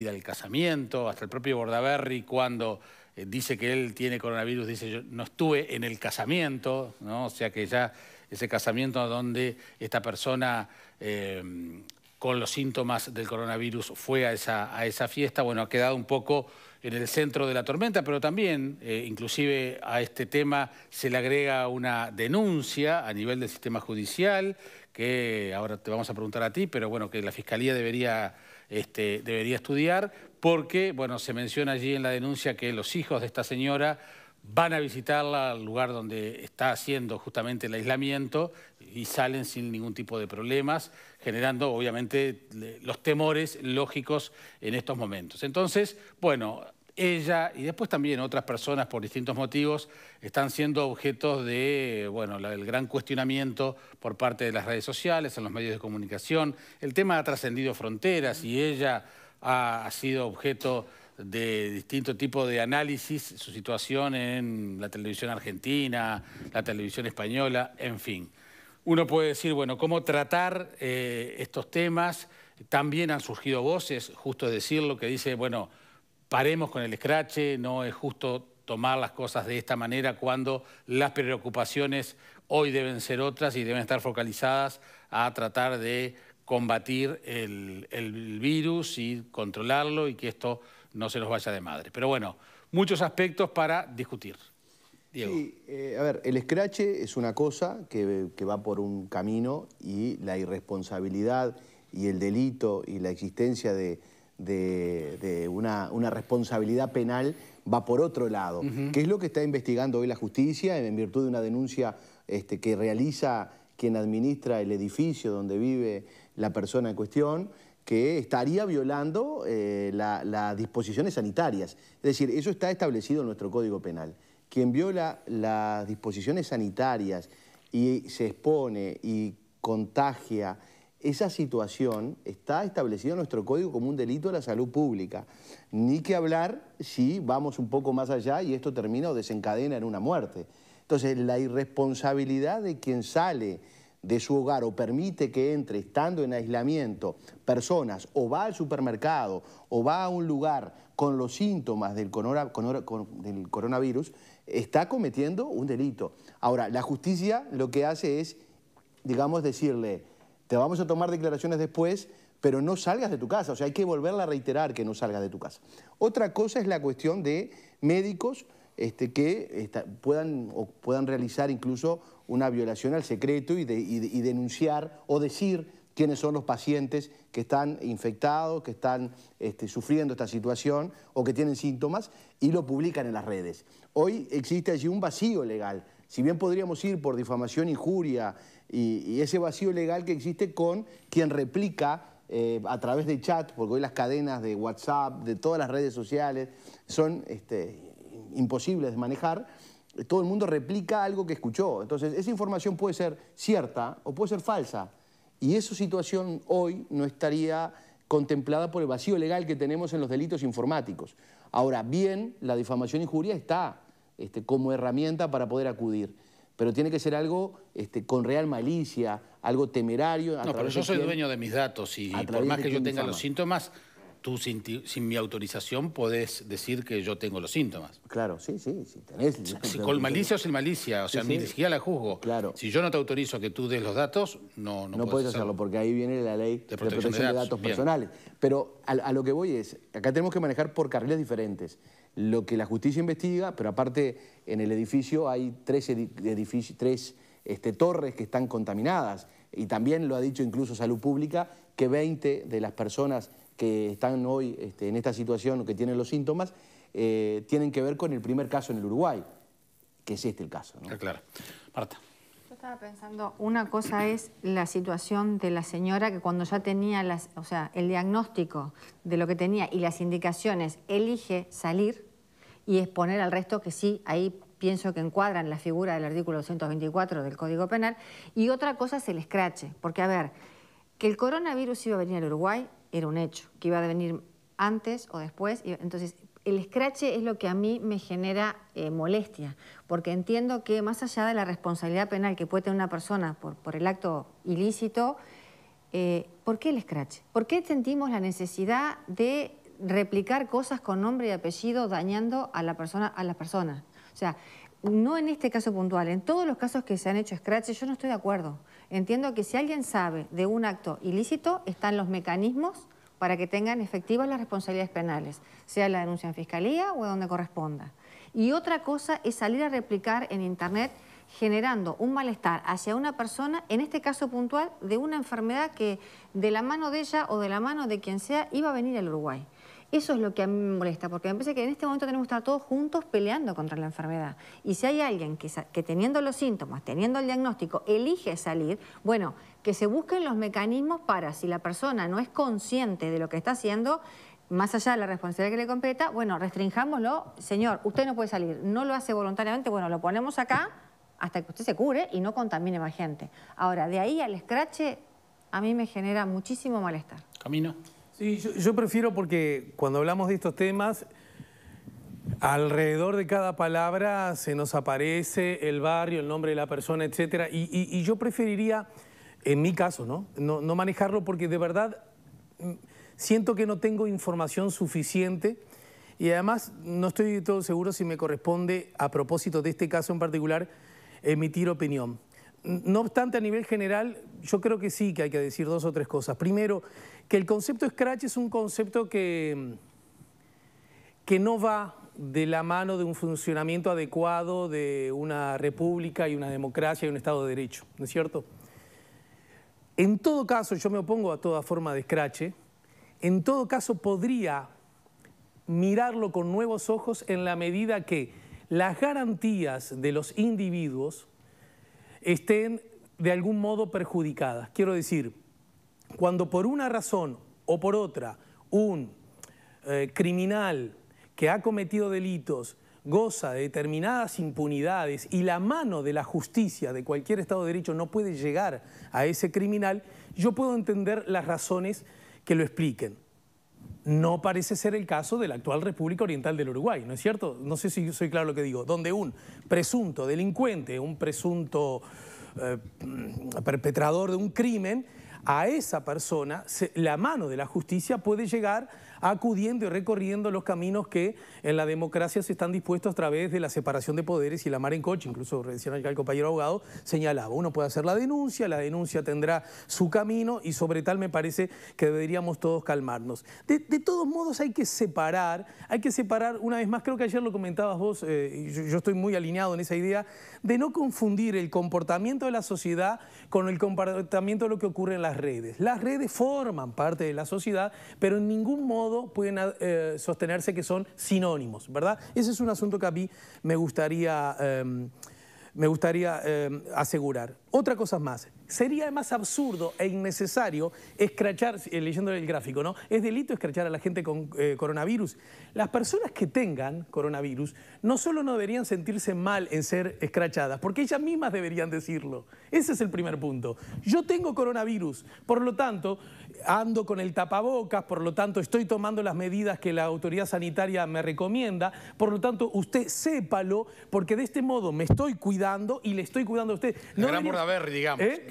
del casamiento, hasta el propio Bordaberry cuando eh, dice que él tiene coronavirus, dice yo no estuve en el casamiento, ¿no? o sea que ya ese casamiento donde esta persona em, con los síntomas del coronavirus fue a esa, a esa fiesta, bueno, ha quedado un poco en el centro de la tormenta, pero también, eh, inclusive a este tema se le agrega una denuncia a nivel del sistema judicial, que ahora te vamos a preguntar a ti, pero bueno, que la Fiscalía debería este, debería estudiar, porque, bueno, se menciona allí en la denuncia que los hijos de esta señora van a visitarla al lugar donde está haciendo justamente el aislamiento y salen sin ningún tipo de problemas, generando obviamente los temores lógicos en estos momentos. Entonces, bueno, ella y después también otras personas por distintos motivos están siendo objetos de, bueno, el gran cuestionamiento por parte de las redes sociales, en los medios de comunicación. El tema ha trascendido fronteras y ella ha, sido objeto de distinto tipo de análisis, su situación en la televisión argentina, la televisión española, en fin. Uno puede decir, bueno, cómo tratar eh, estos temas. También han surgido voces, justo decirlo, que dice, bueno, paremos con el escrache, no es justo tomar las cosas de esta manera cuando las preocupaciones hoy deben ser otras y deben estar focalizadas a tratar de combatir el, virus y controlarlo y que esto no se nos vaya de madre. Pero bueno, muchos aspectos para discutir. Diego. Sí, eh, a ver, el escrache es una cosa que, va por un camino y la irresponsabilidad y el delito y la existencia de, una, responsabilidad penal va por otro lado, qué es lo que está investigando hoy la justicia en virtud de una denuncia este, que realiza quien administra el edificio donde vive la persona en cuestión, que estaría violando eh, las disposiciones sanitarias. Es decir, eso está establecido en nuestro Código Penal. Quien viola las disposiciones sanitarias y se expone y contagia esa situación está establecida en nuestro Código como un delito de la salud pública. Ni que hablar si vamos un poco más allá y esto termina o desencadena en una muerte. Entonces, la irresponsabilidad de quien sale de su hogar o permite que entre estando en aislamiento personas o va al supermercado o va a un lugar con los síntomas del coronavirus, está cometiendo un delito. Ahora, la justicia lo que hace es, digamos, decirle te vamos a tomar declaraciones después, pero no salgas de tu casa. O sea, hay que volverla a reiterar que no salgas de tu casa. Otra cosa es la cuestión de médicos este, que puedan, realizar incluso una violación al secreto y, denunciar o decir quiénes son los pacientes que están infectados, que están este, sufriendo esta situación o que tienen síntomas y lo publican en las redes. Hoy existe allí un vacío legal si bien podríamos ir por difamación, injuria y, ese vacío legal que existe con quien replica eh, a través de chat, porque hoy las cadenas de WhatsApp, de todas las redes sociales, son este, imposibles de manejar, eh, todo el mundo replica algo que escuchó. Entonces, esa información puede ser cierta o puede ser falsa. Y esa situación hoy no estaría contemplada por el vacío legal que tenemos en los delitos informáticos. Ahora bien, la difamación y e injuria está este, como herramienta para poder acudir. Pero tiene que ser algo este, con real malicia, algo temerario. no, pero yo soy dueño de mis datos y, por más que yo tenga los síntomas, tú sin, mi autorización puedes decir que yo tengo los síntomas. Claro, sí, sí, Si, con malicia o sin malicia, o sea, siquiera la juzgo. Claro. Si yo no te autorizo que tú des los datos, no No, no puedes hacerlo, porque ahí viene la ley de protección de, datos, personales. Pero a, a, lo que voy es, acá tenemos que manejar por carriles diferentes lo que la justicia investiga, pero aparte en el edificio hay tres, edificios, tres este, torres que están contaminadas y también lo ha dicho incluso Salud Pública, que 20 de las personas que están hoy este, en esta situación o que tienen los síntomas eh, tienen que ver con el primer caso en el Uruguay, que es este el caso. ¿no? Claro. Marta estaba pensando, una cosa es la situación de la señora que cuando ya tenía las, o sea, el diagnóstico de lo que tenía y las indicaciones, elige salir y exponer al resto que sí, ahí pienso que encuadran la figura del artículo 224 del Código Penal. Y otra cosa es el escrache, porque a ver, que el coronavirus iba a venir al Uruguay era un hecho, que iba a venir antes o después, entonces el escrache es lo que a mí me genera eh, molestia, porque entiendo que más allá de la responsabilidad penal que puede tener una persona por, el acto ilícito, eh, ¿por qué el escrache? ¿Por qué sentimos la necesidad de replicar cosas con nombre y apellido dañando a la persona a las personas? O sea, no en este caso puntual, en todos los casos que se han hecho escraches, yo no estoy de acuerdo. Entiendo que si alguien sabe de un acto ilícito, están los mecanismos para que tengan efectivas las responsabilidades penales, sea la denuncia en fiscalía o donde corresponda. Y otra cosa es salir a replicar en Internet generando un malestar hacia una persona, en este caso puntual, de una enfermedad que de la mano de ella o de la mano de quien sea iba a venir al Uruguay. Eso es lo que a mí me molesta, porque me parece que en este momento tenemos que estar todos juntos peleando contra la enfermedad. Y si hay alguien que, que teniendo los síntomas, teniendo el diagnóstico, elige salir, bueno, que se busquen los mecanismos para, si la persona no es consciente de lo que está haciendo, más allá de la responsabilidad que le competa, bueno, restringámoslo, señor, usted no puede salir, no lo hace voluntariamente, bueno, lo ponemos acá hasta que usted se cure y no contamine más gente. Ahora, de ahí al escrache, a mí me genera muchísimo malestar. Camino. Sí, yo, prefiero porque cuando hablamos de estos temas, Alrededor de cada palabra se nos aparece el barrio, el nombre de la persona, etc. Y, yo preferiría, en mi caso, ¿no? ¿no? ¿no? manejarlo porque de verdad mm, siento que no tengo información suficiente y además no estoy de todo seguro si me corresponde, a propósito de este caso en particular, emitir opinión. No obstante, a nivel general, yo creo que sí que hay que decir dos o tres cosas. Primero, que el concepto Scratch es un concepto que, que no va de la mano de un funcionamiento adecuado de una república y una democracia y un Estado de Derecho, ¿no es cierto? En todo caso, yo me opongo a toda forma de scratch, en todo caso podría mirarlo con nuevos ojos en la medida que las garantías de los individuos estén de algún modo perjudicadas. Quiero decir, cuando por una razón o por otra un eh, criminal que ha cometido delitos goza de determinadas impunidades y la mano de la justicia de cualquier Estado de Derecho no puede llegar a ese criminal, yo puedo entender las razones que lo expliquen. No parece ser el caso de la actual República Oriental del Uruguay, ¿no es cierto? No sé si soy claro lo que digo. Donde un presunto delincuente, un presunto eh, perpetrador de un crimen, a esa persona la mano de la justicia puede llegar acudiendo y recorriendo los caminos que en la democracia se están dispuestos a través de la separación de poderes y la mar en coche. Incluso recién el compañero abogado señalaba, uno puede hacer la denuncia, la denuncia tendrá su camino y sobre tal me parece que deberíamos todos calmarnos. De, todos modos hay que separar, hay que separar, una vez más, creo que ayer lo comentabas vos, eh, yo, yo estoy muy alineado en esa idea, de no confundir el comportamiento de la sociedad con el comportamiento de lo que ocurre en las redes. Las redes forman parte de la sociedad, pero en ningún modo pueden eh, sostenerse que son sinónimos, ¿verdad? Ese es un asunto que a mí me gustaría, em, me gustaría em, asegurar. Otra cosa más, sería más absurdo e innecesario escrachar, leyéndole eh, leyendo el gráfico, ¿no? Es delito escrachar a la gente con eh, coronavirus. Las personas que tengan coronavirus no solo no deberían sentirse mal en ser escrachadas, porque ellas mismas deberían decirlo. Ese es el primer punto. Yo tengo coronavirus, por lo tanto, ando con el tapabocas, por lo tanto, estoy tomando las medidas que la autoridad sanitaria me recomienda, por lo tanto, usted sépalo, porque de este modo me estoy cuidando y le estoy cuidando a usted. No Bordaberry, digamos. ¿Eh?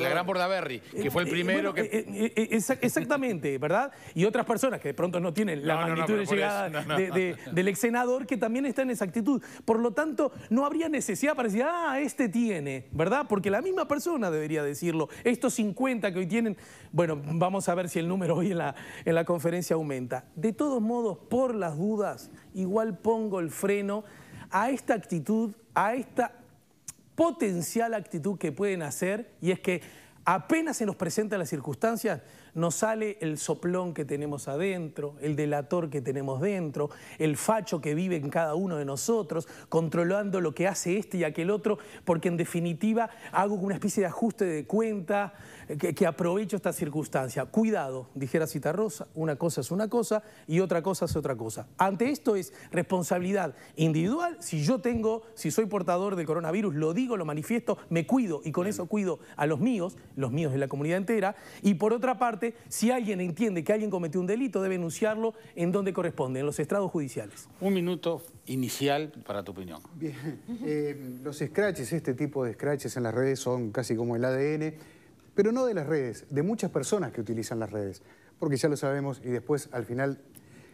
La gran Bordaberry, que eh, fue el eh, primero que... exactamente, ¿verdad? Y otras personas que de pronto no tienen la magnitud de llegada del ex senador que también está en esa actitud. Por lo tanto, no habría necesidad para decir, ah, este tiene, ¿verdad? Porque la misma persona debería decirlo. Estos 50 que hoy tienen, bueno, vamos a ver si el número hoy en la, en la conferencia aumenta. De todos modos, por las dudas, igual pongo el freno a esta actitud, a esta potencial actitud que pueden hacer y es que apenas se nos presentan las circunstancias, nos sale el soplón que tenemos adentro, el delator que tenemos dentro, el facho que vive en cada uno de nosotros, controlando lo que hace este y aquel otro, porque en definitiva hago una especie de ajuste de cuenta, eh, que, aprovecho esta circunstancia. Cuidado, dijera Cita Rosa, una cosa es una cosa y otra cosa es otra cosa. Ante esto es responsabilidad individual, si yo tengo, si soy portador del coronavirus, lo digo, lo manifiesto, me cuido y con eso cuido a los míos, los míos de la comunidad entera, y por otra parte, si alguien entiende que alguien cometió un delito, debe denunciarlo en donde corresponde, en los estrados judiciales. Un minuto inicial para tu opinión. Bien. Eh, los scratches, este tipo de scratches en las redes son casi como el ADN, pero no de las redes, de muchas personas que utilizan las redes. Porque ya lo sabemos y después al final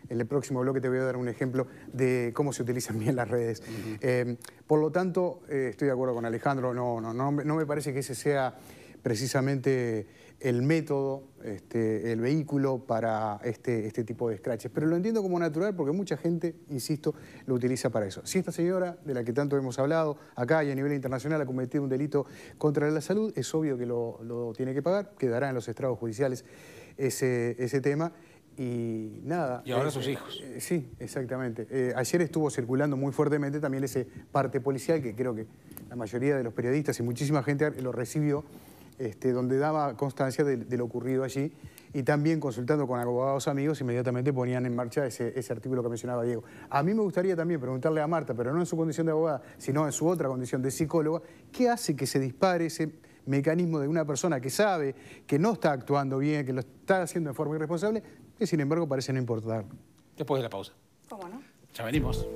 en el próximo bloque te voy a dar un ejemplo de cómo se utilizan bien las redes. Eh, por lo tanto, eh, estoy de acuerdo con Alejandro, no, no, no me parece que ese sea precisamente el método, este, el vehículo para este, este tipo de scratches. Pero lo entiendo como natural porque mucha gente, insisto, lo utiliza para eso. Si esta señora, de la que tanto hemos hablado acá y a nivel internacional, ha cometido un delito contra la salud, es obvio que lo, tiene que pagar, quedará en los estrados judiciales ese, tema y nada. Y ahora eh, sus eh, hijos. Eh, sí, exactamente. ayer estuvo circulando muy fuertemente también ese parte policial que creo que la mayoría de los periodistas y muchísima gente lo recibió este, donde daba constancia de, lo ocurrido allí y también consultando con abogados amigos inmediatamente ponían en marcha ese, ese, artículo que mencionaba Diego. A mí me gustaría también preguntarle a Marta, pero no en su condición de abogada, sino en su otra condición de psicóloga, ¿qué hace que se dispare ese mecanismo de una persona que sabe que no está actuando bien, que lo está haciendo de forma irresponsable, que sin embargo parece no importar? Después de la pausa. ¿Cómo no? Ya venimos.